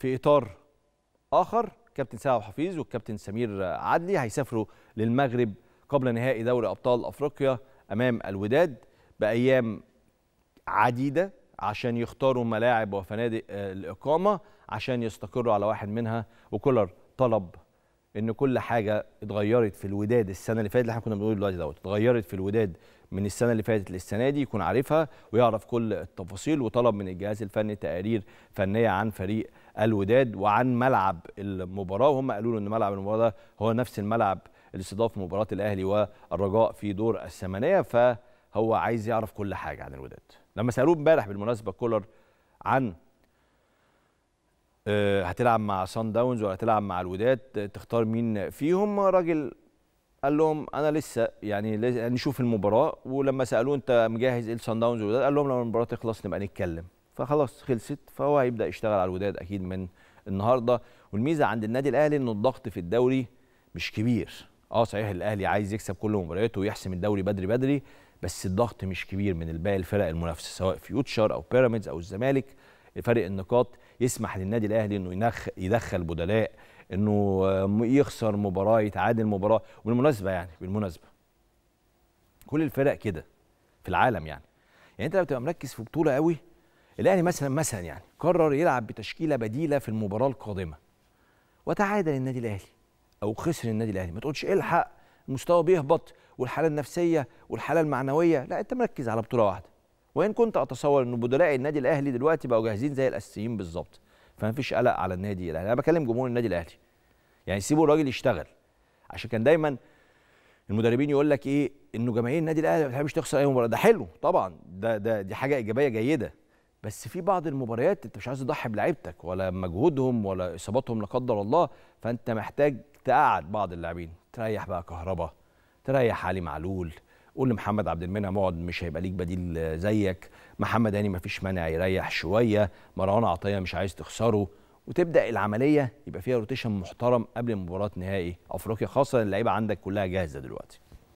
في اطار اخر كابتن سعد حفيظ والكابتن سمير عدلي هيسافروا للمغرب قبل نهائي دوري ابطال افريقيا امام الوداد بايام عديده عشان يختاروا ملاعب وفنادق آه، الاقامه عشان يستقروا على واحد منها وكولر طلب ان كل حاجه اتغيرت في الوداد السنه اللي فاتت اللي احنا كنا بنقول دلوقتي دوت اتغيرت في الوداد من السنه اللي فاتت للسنه دي يكون عارفها ويعرف كل التفاصيل وطلب من الجهاز الفني تقارير فنيه عن فريق الوداد وعن ملعب المباراه وهم قالوا له ان ملعب المباراه ده هو نفس الملعب اللي استضاف مباراه الاهلي والرجاء في دور الثمانيه فهو عايز يعرف كل حاجه عن الوداد لما سالوه امبارح بالمناسبه كولر عن آه، هتلعب مع سان داونز ولا هتلعب مع الوداد تختار مين فيهم راجل قال لهم انا لسه يعني, يعني نشوف المباراه ولما سالوه انت مجهز ايه لسان داونز والوداد قال لهم لما المباراه تخلص نبقى نتكلم فخلاص خلصت فهو هيبدا يشتغل على الوداد اكيد من النهارده والميزه عند النادي الاهلي ان الضغط في الدوري مش كبير اه صحيح الاهلي عايز يكسب كل مبارياته ويحسم الدوري بدري بدري بس الضغط مش كبير من باقي الفرق المنافسه سواء فيوتشر او بيراميدز او الزمالك فرق النقاط يسمح للنادي الاهلي انه ينخ يدخل بدلاء انه يخسر مباراه يتعادل مباراه وبالمناسبه يعني بالمناسبه كل الفرق كده في العالم يعني يعني انت لو بتبقى مركز في بطوله قوي الاهلي مثلا مثلا يعني قرر يلعب بتشكيله بديله في المباراه القادمه وتعادل النادي الاهلي او خسر النادي الاهلي ما تقولش الحق المستوى بيهبط والحاله النفسيه والحاله المعنويه لا انت مركز على بطوله واحده وان كنت اتصور ان بدلاء النادي الاهلي دلوقتي بقوا جاهزين زي الاساسيين بالظبط فمفيش قلق على النادي الاهلي انا بكلم جمهور النادي الاهلي يعني سيبوا الراجل يشتغل عشان كان دايما المدربين يقول لك ايه انه جماهير النادي الاهلي ما بتحبش تخسر اي مباراه ده حلو طبعا ده, ده دي حاجه ايجابيه جيده بس في بعض المباريات انت مش عايز تضحي بلعيبتك ولا مجهودهم ولا اصاباتهم لا قدر الله فانت محتاج تقعد بعض اللاعبين تريح بقى كهربا تريح علي معلول قول لمحمد عبد المنعم اقعد مش هيبقى ليك بديل زيك محمد هاني مفيش مانع يريح شويه مروان عطيه مش عايز تخسره وتبدا العمليه يبقى فيها روتيشن محترم قبل مباراه نهائي افريقيا خاصه اللعيبه عندك كلها جاهزه دلوقتي